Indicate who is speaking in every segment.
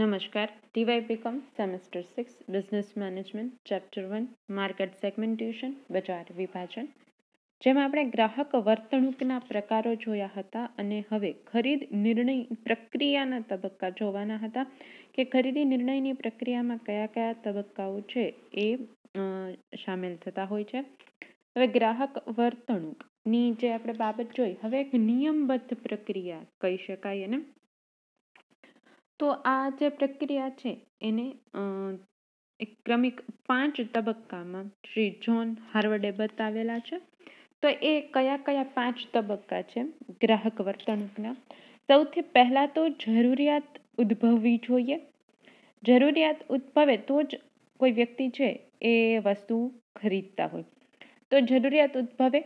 Speaker 1: નમસ્કાર TY BCom semester six business management chapter one market segmentation બજાર વિભાજન જેમાં આપણે ગ્રાહક વર્તણૂકના પ્રકારો જોયા હતા અને હવે ખરીદ નિર્ણય પ્રક્રિયાના તબક્કા જોવાના હતા કે ખરીદી નિર્ણયની પ્રક્રિયામાં કયા કયા તબક્કાઓ છે એ સામેલ થતા હોય છે હવે ગ્રાહક વર્તણૂકની જે આપણે બાબત જોઈ હવે એક નિયમબદ્ધ પ્રક્રિયા કહી શકાય એને તો આ જે પ્રક્રિયા છે એને એક ક્રમિક પાંચ તબક્કામાં શ્રી જ્હોન હાર્વર્ડે બતાવેલા છે તો એ કયા કયા પાંચ તબક્કા છે ગ્રાહક વર્તણૂકના સૌથી પહેલાં તો જરૂરિયાત ઉદ્ભવવી જોઈએ જરૂરિયાત ઉદ્ભવે તો જ કોઈ વ્યક્તિ છે એ વસ્તુ ખરીદતા હોય તો જરૂરિયાત ઉદ્ભવે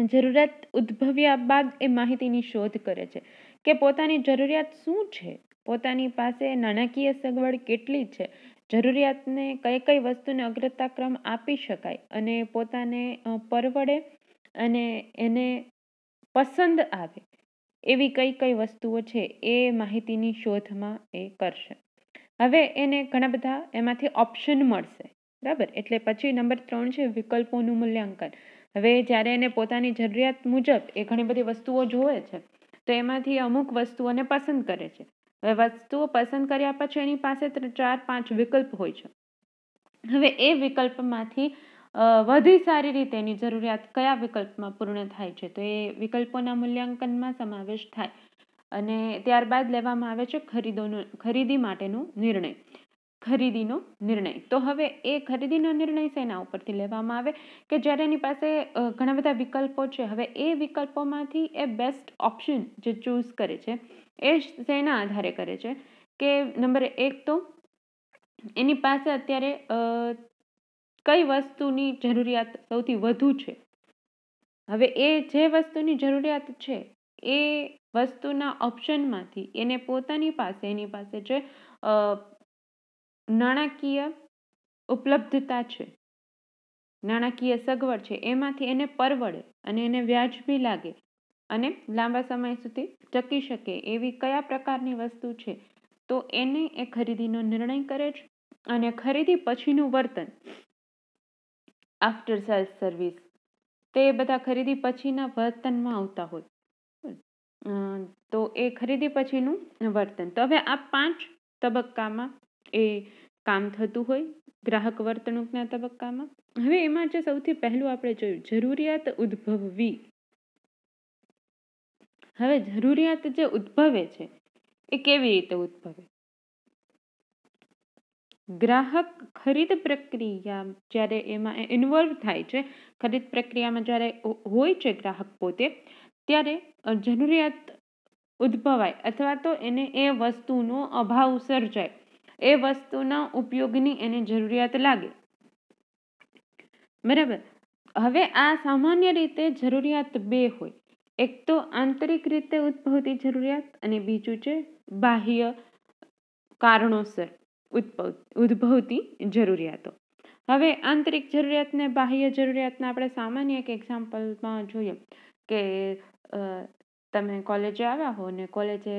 Speaker 1: જરૂરિયાત ઉદ્ભવ્યા બાદ એ માહિતીની શોધ કરે છે કે પોતાની જરૂરિયાત શું છે પોતાની પાસે નાણાકીય સગવડ કેટલી છે જરૂરિયાતને કઈ કઈ વસ્તુને અગ્રતાક્રમ આપી શકાય અને પોતાને પરવડે અને એને પસંદ આવે એવી કઈ કઈ વસ્તુઓ છે એ માહિતીની શોધમાં એ કરશે હવે એને ઘણા બધા એમાંથી ઓપ્શન મળશે બરાબર એટલે પછી નંબર ત્રણ છે વિકલ્પોનું મૂલ્યાંકન હવે જ્યારે એને પોતાની જરૂરિયાત મુજબ એ ઘણી બધી વસ્તુઓ જોવે છે તો એમાંથી અમુક વસ્તુઓને પસંદ કરે છે હવે વસ્તુઓ પસંદ કર્યા પછી એની પાસે ચાર પાંચ વિકલ્પ હોય છે હવે એ વિકલ્પમાંથી વધુ સારી રીતે એની જરૂરિયાત કયા વિકલ્પમાં પૂર્ણ થાય છે તો એ વિકલ્પોના મૂલ્યાંકનમાં સમાવેશ થાય અને ત્યારબાદ લેવામાં આવે છે ખરીદોનો ખરીદી માટેનો નિર્ણય ખરીદીનો નિર્ણય તો હવે એ ખરીદીનો નિર્ણય શેના ઉપરથી લેવામાં આવે કે જ્યારે એની પાસે ઘણા બધા વિકલ્પો છે હવે એ વિકલ્પોમાંથી એ બેસ્ટ ઓપ્શન જે ચૂઝ કરે છે એ શેના આધારે કરે છે કે નંબર એક તો એની પાસે અત્યારે કઈ વસ્તુની જરૂરિયાત સૌથી વધુ છે હવે એ જે વસ્તુની જરૂરિયાત છે એ વસ્તુના ઓપ્શનમાંથી એને પોતાની પાસે એની પાસે જે નાણાકીય ઉપલબ્ધતા છે નાણાકીય સગવડ છે એમાંથી એને પરવડે અને એને વ્યાજબી લાગે અને લાંબા સમય સુધી ટકી શકે એવી કયા પ્રકારની વસ્તુ છે તો એને એ ખરીદીનો નિર્ણય કરે છે અને ખરીદી પછીનું વર્તન આફ્ટર સેલ્સ સર્વિસ તે બધા ખરીદી પછીના વર્તનમાં આવતા હોય તો એ ખરીદી પછીનું વર્તન તો હવે આ પાંચ તબક્કામાં એ કામ થતું હોય ગ્રાહક વર્તણૂકના તબક્કામાં હવે એમાં જે સૌથી પહેલું આપણે જોયું જરૂરિયાત ઉદ્ભવવી હવે જરૂરિયાત જે ઉદ્ભવે છે એ કેવી રીતે ઉદ્ભવે ગ્રાહક ખરીદ પ્રક્રિયા જ્યારે એમાં ઇન્વોલ્વ થાય છે ખરીદ પ્રક્રિયામાં જ્યારે હોય છે ગ્રાહક પોતે ત્યારે જરૂરિયાત ઉદ્ભવાય અથવા તો એને એ વસ્તુનો અભાવ સર્જાય એ વસ્તુના ઉપયોગની એને જરૂરિયાત લાગે બરાબર હવે આ સામાન્ય રીતે જરૂરિયાત બે હોય એક તો આંતરિક રીતે ઉદ્ભવતી જરૂરિયાત અને બીજું છે બાહ્ય કારણોસર ઉદ્ભવ ઉદ્ભવતી જરૂરિયાતો હવે આંતરિક જરૂરિયાતને બાહ્ય જરૂરિયાતને આપણે સામાન્ય એક એક્ઝામ્પલમાં જોઈએ કે તમે કોલેજે આવ્યા હો ને કોલેજે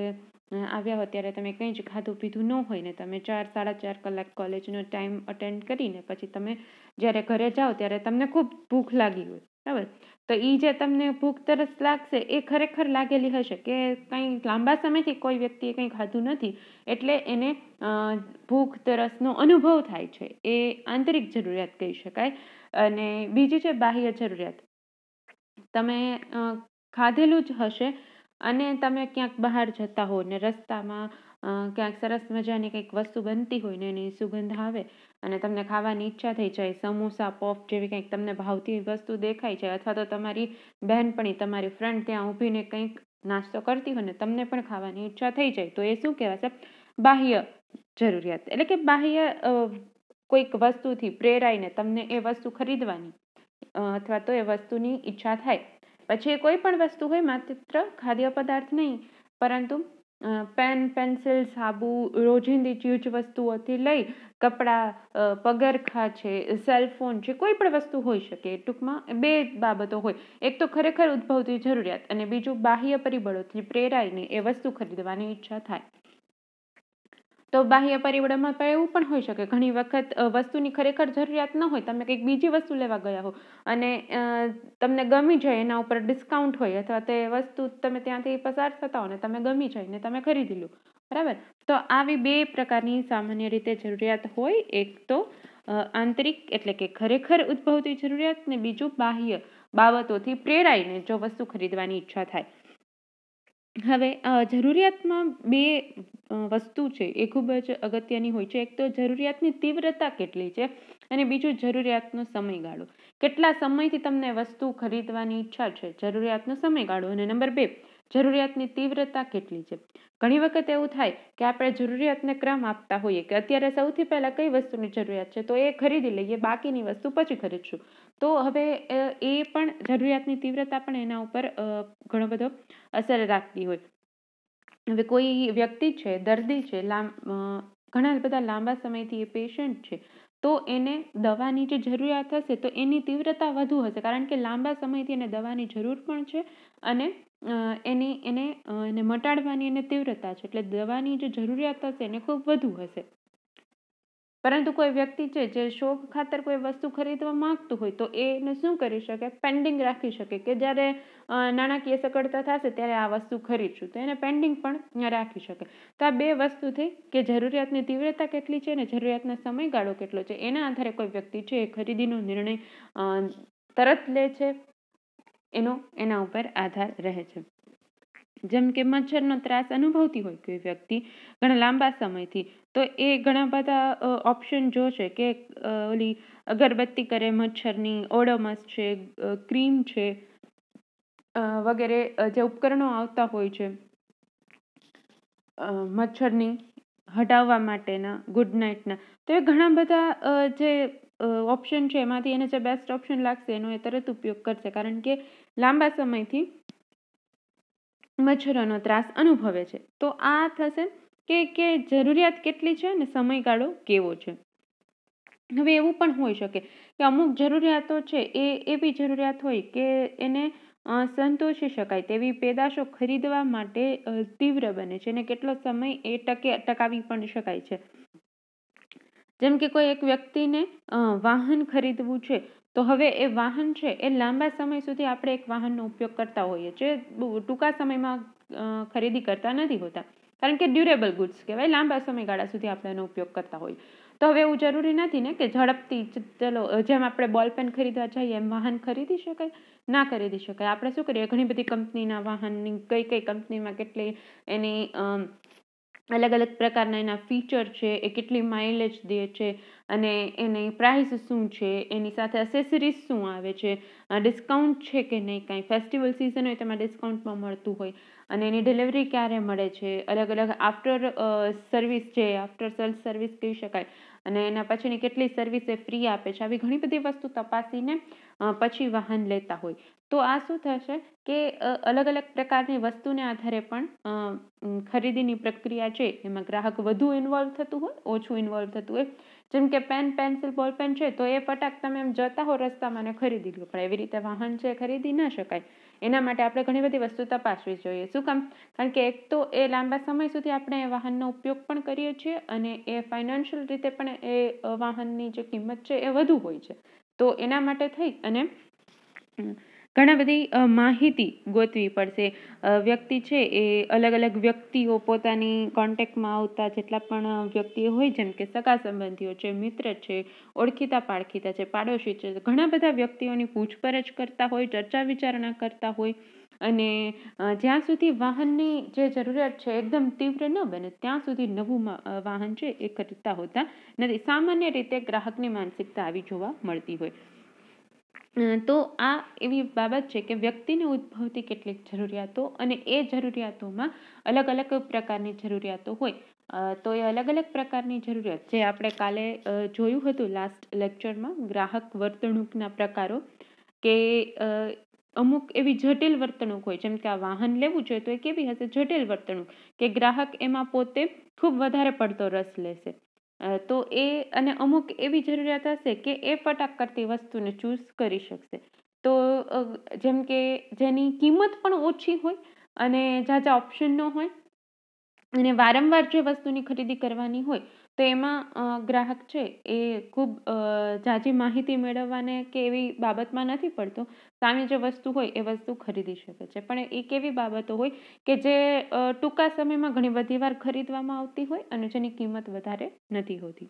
Speaker 1: આવ્યા હો ત્યારે તમે કંઈ જ ખાધું પીધું ન હોય ને તમે ચાર સાડા ચાર કલાક કોલેજનો ટાઈમ અટેન્ડ કરીને પછી તમે જ્યારે ઘરે જાઓ ત્યારે તમને ખૂબ ભૂખ લાગી હોય બરાબર તો એ જે તમને ભૂખ તરસ લાગશે એ ખરેખર લાગેલી હશે કે કંઈ લાંબા સમયથી કોઈ વ્યક્તિએ કંઈ ખાધું નથી એટલે એને ભૂખ તરસનો અનુભવ થાય છે એ આંતરિક જરૂરિયાત કહી શકાય અને બીજી છે બાહ્ય જરૂરિયાત તમે ખાધેલું જ હશે અને તમે ક્યાંક બહાર જતા હો ને રસ્તામાં ક્યાંક સરસ મજાની કંઈક વસ્તુ બનતી હોય ને એની સુગંધ આવે અને તમને ખાવાની ઈચ્છા થઈ જાય સમોસા પફ જેવી કંઈક તમને ભાવતી વસ્તુ દેખાય છે અથવા તો તમારી બહેનપણી તમારી ફ્રેન્ડ ત્યાં ઊભીને કંઈક નાસ્તો કરતી હોય ને તમને પણ ખાવાની ઈચ્છા થઈ જાય તો એ શું કહેવાશે બાહ્ય જરૂરિયાત એટલે કે બાહ્ય કોઈક વસ્તુથી પ્રેરાઈને તમને એ વસ્તુ ખરીદવાની અથવા તો એ વસ્તુની ઈચ્છા થાય પછી એ કોઈ પણ વસ્તુ હોય માત્ર ખાદ્ય પદાર્થ નહીં પરંતુ પેન પેન્સિલ સાબુ રોજિંદી ચીજ વસ્તુઓથી લઈ કપડાં પગરખાં છે સેલફોન છે કોઈ પણ વસ્તુ હોઈ શકે ટૂંકમાં બે બાબતો હોય એક તો ખરેખર ઉદ્ભવતી જરૂરિયાત અને બીજું બાહ્ય પરિબળોથી પ્રેરાઈને એ વસ્તુ ખરીદવાની ઈચ્છા થાય તો બાહ્ય પરિબળોમાં પણ એવું પણ હોઈ શકે ઘણી વખત વસ્તુની ખરેખર જરૂરિયાત ન હોય તમે કંઈક બીજી વસ્તુ લેવા ગયા હો અને તમને ગમી જાય એના ઉપર ડિસ્કાઉન્ટ હોય અથવા તે વસ્તુ તમે ત્યાંથી પસાર થતા હો ને તમે ગમી જાય ને તમે ખરીદી લો બરાબર તો આવી બે પ્રકારની સામાન્ય રીતે જરૂરિયાત હોય એક તો આંતરિક એટલે કે ખરેખર ઉદ્ભવતી જરૂરિયાત ને બીજું બાહ્ય બાબતોથી પ્રેરાઈને જો વસ્તુ ખરીદવાની ઈચ્છા થાય હવે જરૂરિયાતમાં બે વસ્તુ છે એ ખૂબ જ અગત્યની હોય છે એક તો જરૂરિયાતની તીવ્રતા કેટલી છે અને બીજું જરૂરિયાતનો સમયગાળો કેટલા સમયથી તમને વસ્તુ ખરીદવાની ઈચ્છા છે જરૂરિયાતનો સમયગાળો અને નંબર બે જરૂરિયાતની તીવ્રતા કેટલી છે ઘણી વખત એવું થાય કે આપણે જરૂરિયાતને ક્રમ આપતા હોઈએ કે અત્યારે સૌથી પહેલાં કઈ વસ્તુની જરૂરિયાત છે તો એ ખરીદી લઈએ બાકીની વસ્તુ પછી ખરીદશું તો હવે એ પણ જરૂરિયાતની તીવ્રતા પણ એના ઉપર ઘણો બધો અસર રાખતી હોય હવે કોઈ વ્યક્તિ છે દર્દી છે લાંબ ઘણા બધા લાંબા સમયથી એ પેશન્ટ છે તો એને દવાની જે જરૂરિયાત હશે તો એની તીવ્રતા વધુ હશે કારણ કે લાંબા સમયથી એને દવાની જરૂર પણ છે અને એની એને એને મટાડવાની એને તીવ્રતા છે એટલે દવાની જે જરૂરિયાત હશે એને ખૂબ વધુ હશે પરંતુ કોઈ વ્યક્તિ છે જે શોખ ખાતર કોઈ વસ્તુ ખરીદવા માંગતું હોય તો એને શું કરી શકે પેન્ડિંગ રાખી શકે કે જ્યારે નાણાકીય સગવડતા થશે ત્યારે આ વસ્તુ ખરીદશું તો એને પેન્ડિંગ પણ રાખી શકે તો આ બે વસ્તુ થઈ કે જરૂરિયાતની તીવ્રતા કેટલી છે અને જરૂરિયાતનો સમયગાળો કેટલો છે એના આધારે કોઈ વ્યક્તિ છે એ ખરીદીનો નિર્ણય તરત લે છે એનો એના ઉપર આધાર રહે છે જેમ કે મચ્છરનો ત્રાસ અનુભવતી હોય કોઈ વ્યક્તિ ઘણા લાંબા સમયથી તો એ ઘણા બધા ઓપ્શન જોશે કે ઓલી અગરબત્તી કરે મચ્છરની ઓડોમસ છે ક્રીમ છે વગેરે જે ઉપકરણો આવતા હોય છે મચ્છરની હટાવવા માટેના ગુડ નાઇટના તો એ ઘણા બધા જે ઓપ્શન છે એમાંથી એને જે બેસ્ટ ઓપ્શન લાગશે એનો એ તરત ઉપયોગ કરશે કારણ કે લાંબા સમયથી મચ્છરોનો ત્રાસ અનુભવે છે તો આ થશે કે કે જરૂરિયાત કેટલી છે અને સમયગાળો કેવો છે હવે એવું પણ હોઈ શકે કે અમુક જરૂરિયાતો છે એ એવી જરૂરિયાત હોય કે એને સંતોષી શકાય તેવી પેદાશો ખરીદવા માટે તીવ્ર બને છે અને કેટલો સમય એ ટકે ટકાવી પણ શકાય છે જેમ કે કોઈ એક વ્યક્તિને વાહન ખરીદવું છે તો હવે એ વાહન છે એ લાંબા સમય સુધી આપણે એક વાહનનો ઉપયોગ કરતા હોઈએ છીએ ટૂંકા સમયમાં ખરીદી કરતા નથી હોતા કારણ કે ડ્યુરેબલ ગુડ્સ કહેવાય લાંબા સમયગાળા સુધી આપણે એનો ઉપયોગ કરતા હોઈએ તો હવે એવું જરૂરી નથી ને કે ઝડપથી ચલો જેમ આપણે બોલ પેન ખરીદવા જઈએ એમ વાહન ખરીદી શકાય ના ખરીદી શકાય આપણે શું કરીએ ઘણી બધી કંપનીના વાહનની કઈ કઈ કંપનીમાં કેટલી એની અલગ અલગ પ્રકારના એના ફીચર છે એ કેટલી માઇલેજ દે છે અને એની પ્રાઇસ શું છે એની સાથે એસેસરીઝ શું આવે છે ડિસ્કાઉન્ટ છે કે નહીં કાંઈ ફેસ્ટિવલ સિઝન હોય તેમાં ડિસ્કાઉન્ટમાં મળતું હોય અને એની ડિલિવરી ક્યારે મળે છે અલગ અલગ આફ્ટર સર્વિસ છે આફ્ટર સેલ્સ સર્વિસ કહી શકાય અને એના પછીની કેટલી સર્વિસ એ ફ્રી આપે છે આવી ઘણી બધી વસ્તુ તપાસીને પછી વાહન લેતા હોય તો આ શું થશે કે અલગ અલગ પ્રકારની વસ્તુને આધારે પણ ખરીદીની પ્રક્રિયા છે એમાં ગ્રાહક વધુ ઇન્વોલ્વ થતું હોય ઓછું ઇન્વોલ્વ થતું હોય જેમ કે પેન પેન્સિલ બોલપેન છે તો એ ફટાક તમે એમ જતા હો રસ્તામાં ને ખરીદી લો પણ એવી રીતે વાહન છે ખરીદી ના શકાય એના માટે આપણે ઘણી બધી વસ્તુ તપાસવી જોઈએ શું કામ કારણ કે એક તો એ લાંબા સમય સુધી આપણે એ વાહનનો ઉપયોગ પણ કરીએ છીએ અને એ ફાઇનાન્શિયલ રીતે પણ એ વાહનની જે કિંમત છે એ વધુ હોય છે તો એના માટે થઈ અને ઘણા બધી માહિતી ગોતવી પડશે વ્યક્તિ છે એ અલગ અલગ વ્યક્તિઓ પોતાની કોન્ટેક્ટમાં આવતા જેટલા પણ વ્યક્તિઓ હોય જેમ કે સગા સંબંધીઓ છે મિત્ર છે ઓળખીતા પાળખીતા છે પાડોશી છે ઘણા બધા વ્યક્તિઓની પૂછપરછ કરતા હોય ચર્ચા વિચારણા કરતા હોય અને જ્યાં સુધી વાહનની જે જરૂરિયાત છે એકદમ તીવ્ર ન બને ત્યાં સુધી નવું વાહન છે એ ખરીદતા હોતા નથી સામાન્ય રીતે ગ્રાહકની માનસિકતા આવી જોવા મળતી હોય તો આ એવી બાબત છે કે વ્યક્તિને ઉદ્ભવતી કેટલીક જરૂરિયાતો અને એ જરૂરિયાતોમાં અલગ અલગ પ્રકારની જરૂરિયાતો હોય તો એ અલગ અલગ પ્રકારની જરૂરિયાત જે આપણે કાલે જોયું હતું લાસ્ટ લેક્ચરમાં ગ્રાહક વર્તણૂકના પ્રકારો કે અમુક એવી જટિલ વર્તણૂક હોય જેમ કે આ વાહન લેવું જોઈએ તો એ કેવી હશે જટિલ વર્તણૂક કે ગ્રાહક એમાં પોતે ખૂબ વધારે પડતો રસ લેશે તો એ અને અમુક એવી જરૂરિયાત હશે કે એ ફટાક કરતી વસ્તુને ચૂઝ કરી શકશે તો જેમ કે જેની કિંમત પણ ઓછી હોય અને ઝાઝા ઓપ્શન ન હોય અને વારંવાર જે વસ્તુની ખરીદી કરવાની હોય તો એમાં ગ્રાહક છે એ ખૂબ ઝાઝી માહિતી મેળવવાને કે એવી બાબતમાં નથી પડતો સામે જે વસ્તુ હોય એ વસ્તુ ખરીદી શકે છે પણ એ કેવી બાબતો હોય કે જે ટૂંકા સમયમાં ઘણી બધી વાર ખરીદવામાં આવતી હોય અને જેની કિંમત વધારે નથી હોતી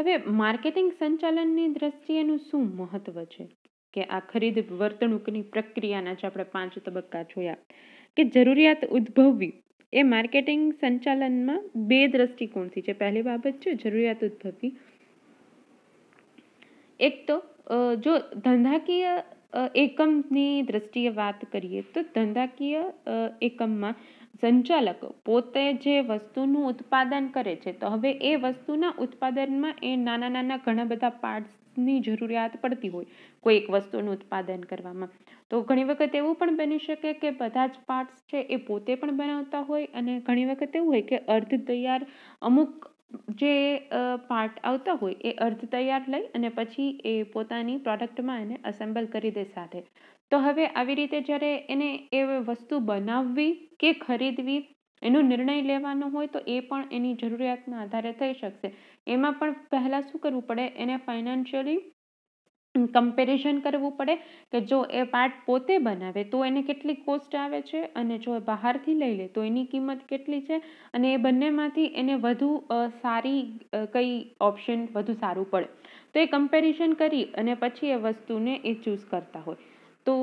Speaker 1: હવે માર્કેટિંગ સંચાલનની દ્રષ્ટિએનું શું મહત્વ છે કે આ ખરીદ વર્તણૂકની પ્રક્રિયાના જે આપણે પાંચ તબક્કા જોયા કે જરૂરિયાત ઉદ્ભવવી એ માર્કેટિંગ સંચાલનમાં બે દ્રષ્ટિકોણથી છે પહેલી બાબત છે જરૂરિયાત ઉદ્ભવી એક તો જો ધંધાકીય એકમની દ્રષ્ટિએ વાત કરીએ તો ધંધાકીય એકમમાં સંચાલક પોતે જે વસ્તુનું ઉત્પાદન કરે છે તો હવે એ વસ્તુના ઉત્પાદનમાં એ નાના નાના ઘણા બધા પાર્ટ્સ ની જરૂરિયાત પડતી હોય કોઈ એક વસ્તુનું ઉત્પાદન કરવામાં તો ઘણી વખત એવું પણ બની શકે કે બધા જ પાર્ટસ છે એ પોતે પણ બનાવતા હોય અને ઘણી વખત એવું હોય કે અર્ધ તૈયાર અમુક જે પાર્ટ આવતા હોય એ અર્ધ તૈયાર લઈ અને પછી એ પોતાની પ્રોડક્ટમાં એને અસેમ્બલ કરી દે સાથે તો હવે આવી રીતે જ્યારે એને એ વસ્તુ બનાવવી કે ખરીદવી એનો નિર્ણય લેવાનો હોય તો એ પણ એની જરૂરિયાતના આધારે થઈ શકશે એમાં પણ પહેલાં શું કરવું પડે એને ફાઇનાન્શિયલી કમ્પેરિઝન કરવું પડે કે જો એ પાર્ટ પોતે બનાવે તો એને કેટલી કોસ્ટ આવે છે અને જો બહારથી લઈ લે તો એની કિંમત કેટલી છે અને એ બંનેમાંથી એને વધુ સારી કઈ ઓપ્શન વધુ સારું પડે તો એ કમ્પેરિઝન કરી અને પછી એ વસ્તુને એ ચૂઝ કરતા હોય તો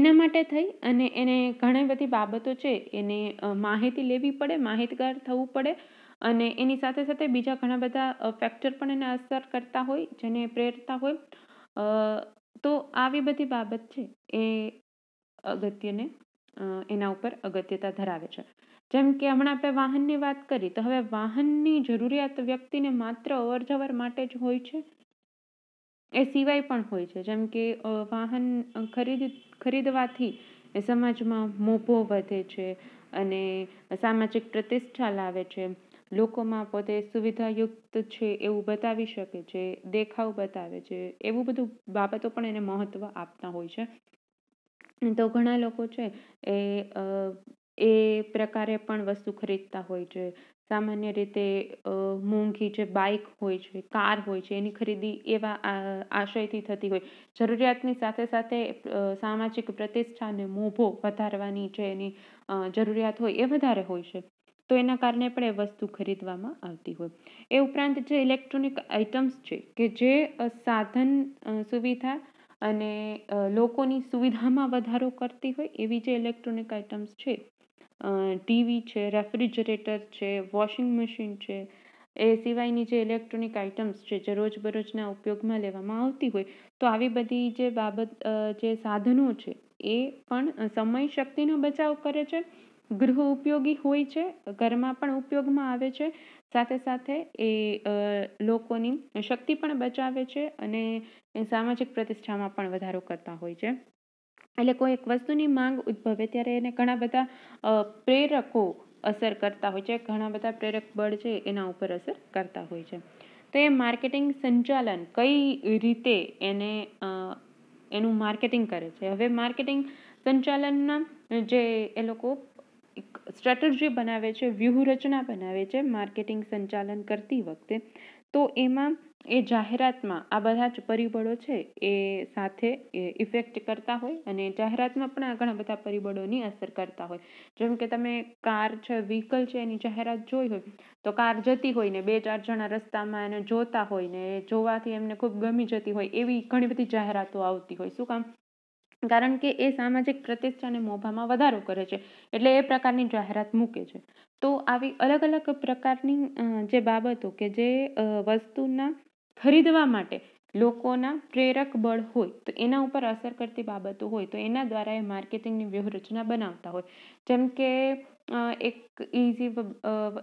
Speaker 1: એના માટે થઈ અને એને ઘણી બધી બાબતો છે એને માહિતી લેવી પડે માહિતગાર થવું પડે અને એની સાથે સાથે બીજા ઘણા બધા ફેક્ટર પણ એને અસર કરતા હોય જેને પ્રેરતા હોય તો આવી બધી બાબત છે એ અગત્યને એના ઉપર અગત્યતા ધરાવે છે જેમ કે હમણાં આપણે વાહનની વાત કરી તો હવે વાહનની જરૂરિયાત વ્યક્તિને માત્ર અવર જવર માટે જ હોય છે એ સિવાય પણ હોય છે જેમ કે વાહન ખરીદ ખરીદવાથી એ સમાજમાં મોભો વધે છે અને સામાજિક પ્રતિષ્ઠા લાવે છે લોકોમાં પોતે સુવિધાયુક્ત છે એવું બતાવી શકે છે દેખાવ બતાવે છે એવું બધું બાબતો પણ એને મહત્વ આપતા હોય છે તો ઘણા લોકો છે એ એ પ્રકારે પણ વસ્તુ ખરીદતા હોય છે સામાન્ય રીતે મોંઘી જે બાઇક હોય છે કાર હોય છે એની ખરીદી એવા આશયથી થતી હોય જરૂરિયાતની સાથે સાથે સામાજિક પ્રતિષ્ઠાને મોભો વધારવાની જે એની જરૂરિયાત હોય એ વધારે હોય છે તો એના કારણે પણ એ વસ્તુ ખરીદવામાં આવતી હોય એ ઉપરાંત જે ઇલેક્ટ્રોનિક આઇટમ્સ છે કે જે સાધન સુવિધા અને લોકોની સુવિધામાં વધારો કરતી હોય એવી જે ઇલેક્ટ્રોનિક આઇટમ્સ છે ટીવી છે રેફ્રિજરેટર છે વોશિંગ મશીન છે એ સિવાયની જે ઇલેક્ટ્રોનિક આઇટમ્સ છે જે રોજબરોજના ઉપયોગમાં લેવામાં આવતી હોય તો આવી બધી જે બાબત જે સાધનો છે એ પણ સમય શક્તિનો બચાવ કરે છે ગૃહ ઉપયોગી હોય છે ઘરમાં પણ ઉપયોગમાં આવે છે સાથે સાથે એ લોકોની શક્તિ પણ બચાવે છે અને સામાજિક પ્રતિષ્ઠામાં પણ વધારો કરતા હોય છે એટલે કોઈ એક વસ્તુની માંગ ઉદ્ભવે ત્યારે એને ઘણા બધા પ્રેરકો અસર કરતા હોય છે ઘણા બધા પ્રેરક બળ છે એના ઉપર અસર કરતા હોય છે તો એ માર્કેટિંગ સંચાલન કઈ રીતે એને એનું માર્કેટિંગ કરે છે હવે માર્કેટિંગ સંચાલનના જે એ લોકો સ્ટ્રેટર્જી બનાવે છે વ્યૂહરચના બનાવે છે માર્કેટિંગ સંચાલન કરતી વખતે તો એમાં એ જાહેરાતમાં આ બધા જ પરિબળો છે એ સાથે એ ઇફેક્ટ કરતા હોય અને જાહેરાતમાં પણ આ ઘણા બધા પરિબળોની અસર કરતા હોય જેમ કે તમે કાર છે વ્હીકલ છે એની જાહેરાત જોઈ હોય તો કાર જતી હોય ને બે ચાર જણા રસ્તામાં એને જોતા હોય ને જોવાથી એમને ખૂબ ગમી જતી હોય એવી ઘણી બધી જાહેરાતો આવતી હોય શું કામ કારણ કે એ સામાજિક પ્રતિષ્ઠા અને મોભામાં વધારો કરે છે એટલે એ પ્રકારની જાહેરાત મૂકે છે તો આવી અલગ અલગ પ્રકારની જે બાબતો કે જે વસ્તુના ખરીદવા માટે લોકોના પ્રેરક બળ હોય તો એના ઉપર અસર કરતી બાબતો હોય તો એના દ્વારા એ માર્કેટિંગની વ્યૂહરચના બનાવતા હોય જેમ કે એક ઇઝી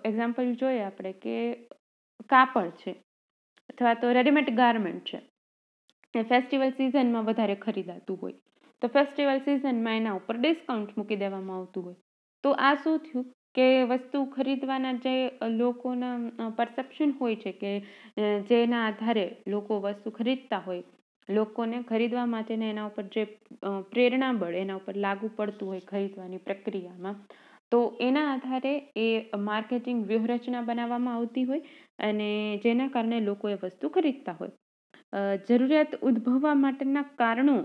Speaker 1: એક્ઝામ્પલ જોઈએ આપણે કે કાપડ છે અથવા તો રેડીમેડ ગાર્મેન્ટ છે ફેસ્ટિવલ સિઝનમાં વધારે ખરીદાતું હોય તો ફેસ્ટિવલ સિઝનમાં એના ઉપર ડિસ્કાઉન્ટ મૂકી દેવામાં આવતું હોય તો આ શું થયું કે વસ્તુ ખરીદવાના જે લોકોના પરસેપ્શન હોય છે કે જેના આધારે લોકો વસ્તુ ખરીદતા હોય લોકોને ખરીદવા માટેને એના ઉપર જે પ્રેરણા બળ એના ઉપર લાગુ પડતું હોય ખરીદવાની પ્રક્રિયામાં તો એના આધારે એ માર્કેટિંગ વ્યૂહરચના બનાવવામાં આવતી હોય અને જેના કારણે લોકો એ વસ્તુ ખરીદતા હોય જરૂરિયાત ઉદ્ભવવા માટેના કારણો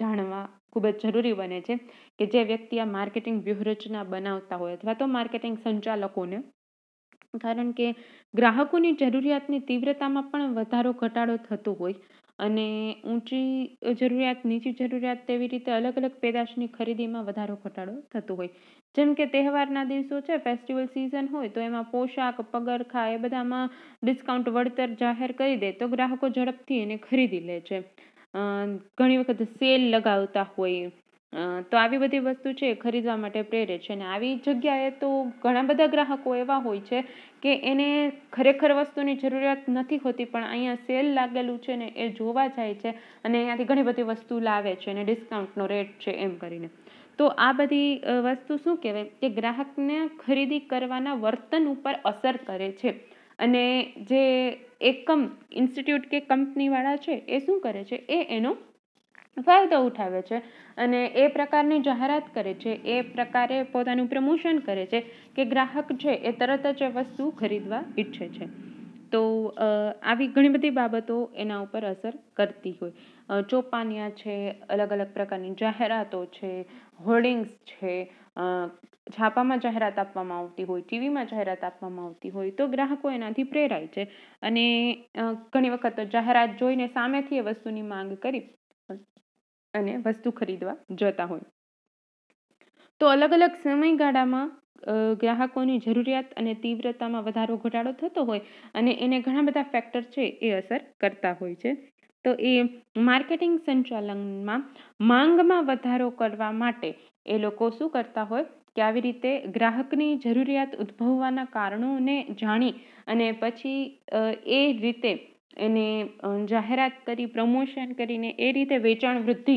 Speaker 1: જાણવા ખૂબ જ જરૂરી બને છે કે જે વ્યક્તિ આ માર્કેટિંગ વ્યૂહરચના બનાવતા હોય અથવા તો માર્કેટિંગ સંચાલકોને કારણ કે ગ્રાહકોની જરૂરિયાતની તીવ્રતામાં પણ વધારો ઘટાડો થતો હોય અને ઊંચી જરૂરિયાત નીચી જરૂરિયાત તેવી રીતે અલગ અલગ પેદાશની ખરીદીમાં વધારો ઘટાડો થતો હોય જેમ કે તહેવારના દિવસો છે ફેસ્ટિવલ સિઝન હોય તો એમાં પોશાક પગરખા એ બધામાં ડિસ્કાઉન્ટ વળતર જાહેર કરી દે તો ગ્રાહકો ઝડપથી એને ખરીદી લે છે ઘણી વખત સેલ લગાવતા હોય તો આવી બધી વસ્તુ છે ખરીદવા માટે પ્રેરે છે અને આવી જગ્યાએ તો ઘણા બધા ગ્રાહકો એવા હોય છે કે એને ખરેખર વસ્તુની જરૂરિયાત નથી હોતી પણ અહીંયા સેલ લાગેલું છે ને એ જોવા જાય છે અને અહીંયાથી ઘણી બધી વસ્તુ લાવે છે અને ડિસ્કાઉન્ટનો રેટ છે એમ કરીને તો આ બધી વસ્તુ શું કહેવાય કે ગ્રાહકને ખરીદી કરવાના વર્તન ઉપર અસર કરે છે અને જે એકમ ઇન્સ્ટિટ્યૂટ કે કંપનીવાળા છે એ શું કરે છે એ એનો ફાયદો ઉઠાવે છે અને એ પ્રકારની જાહેરાત કરે છે એ પ્રકારે પોતાનું પ્રમોશન કરે છે કે ગ્રાહક છે એ તરત જ એ વસ્તુ ખરીદવા ઈચ્છે છે તો આવી ઘણી બધી બાબતો એના ઉપર અસર કરતી હોય ચોપાનિયા છે અલગ અલગ પ્રકારની જાહેરાતો છે હોર્ડિંગ્સ છે છાપામાં જાહેરાત આપવામાં આવતી હોય ટીવીમાં જાહેરાત આપવામાં આવતી હોય તો ગ્રાહકો એનાથી પ્રેરાય છે અને ઘણી વખત જાહેરાત જોઈને સામેથી એ વસ્તુની માંગ કરી અને વસ્તુ ખરીદવા જતા હોય તો અલગ અલગ સમયગાળામાં ગ્રાહકોની જરૂરિયાત અને તીવ્રતામાં વધારો ઘટાડો થતો હોય અને એને ઘણા બધા ફેક્ટર છે એ અસર કરતા હોય છે તો એ માર્કેટિંગ સંચાલનમાં માંગમાં વધારો કરવા માટે એ લોકો શું કરતા હોય કે આવી રીતે ગ્રાહકની જરૂરિયાત ઉદ્ભવવાના કારણોને જાણી અને પછી એ રીતે એને જાહેરાત કરી પ્રમોશન કરીને એ રીતે વેચાણ વૃદ્ધિ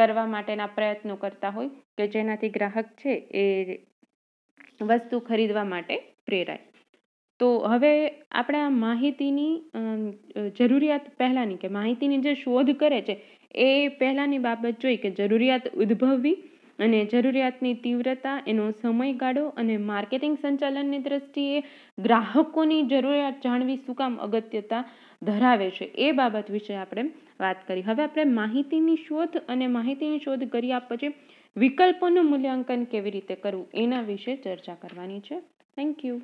Speaker 1: કરવા માટેના પ્રયત્નો કરતા હોય કે જેનાથી ગ્રાહક છે એ વસ્તુ ખરીદવા માટે પ્રેરાય તો હવે આપણે આ માહિતીની જરૂરિયાત પહેલાંની કે માહિતીની જે શોધ કરે છે એ પહેલાંની બાબત જોઈ કે જરૂરિયાત ઉદ્ભવવી અને જરૂરિયાતની તીવ્રતા એનો સમયગાળો અને માર્કેટિંગ સંચાલનની દ્રષ્ટિએ ગ્રાહકોની જરૂરિયાત જાણવી શું કામ અગત્યતા ધરાવે છે એ બાબત વિશે આપણે વાત કરી હવે આપણે માહિતીની શોધ અને માહિતીની શોધ કર્યા પછી વિકલ્પોનું મૂલ્યાંકન કેવી રીતે કરવું એના વિશે ચર્ચા કરવાની છે થેન્ક યુ